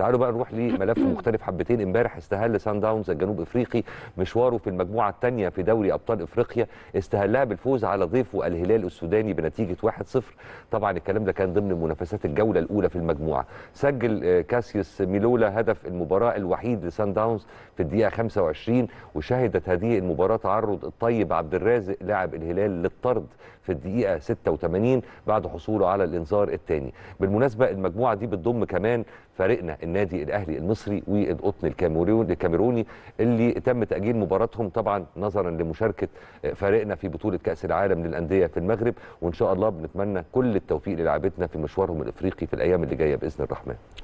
تعالوا بقى نروح لملف مختلف حبتين امبارح استهل سان داونز الجنوب افريقي مشواره في المجموعه الثانيه في دوري ابطال افريقيا استهلها بالفوز على ضيفه الهلال السوداني بنتيجه 1-0 طبعا الكلام ده كان ضمن منافسات الجوله الاولى في المجموعه سجل آه، كاسيوس ميلولا هدف المباراه الوحيد لسان داونز في الدقيقه 25 وشهدت هذه المباراه تعرض الطيب عبد الرازق لاعب الهلال للطرد في الدقيقه 86 بعد حصوله على الانذار الثاني بالمناسبه المجموعه دي بتضم كمان فريقنا النادي الاهلي المصري والقطن الكاميروني اللي تم تاجيل مباراتهم طبعا نظرا لمشاركه فريقنا في بطوله كاس العالم للانديه في المغرب وان شاء الله بنتمنى كل التوفيق للاعبتنا في مشوارهم الافريقي في الايام اللي جايه باذن الرحمن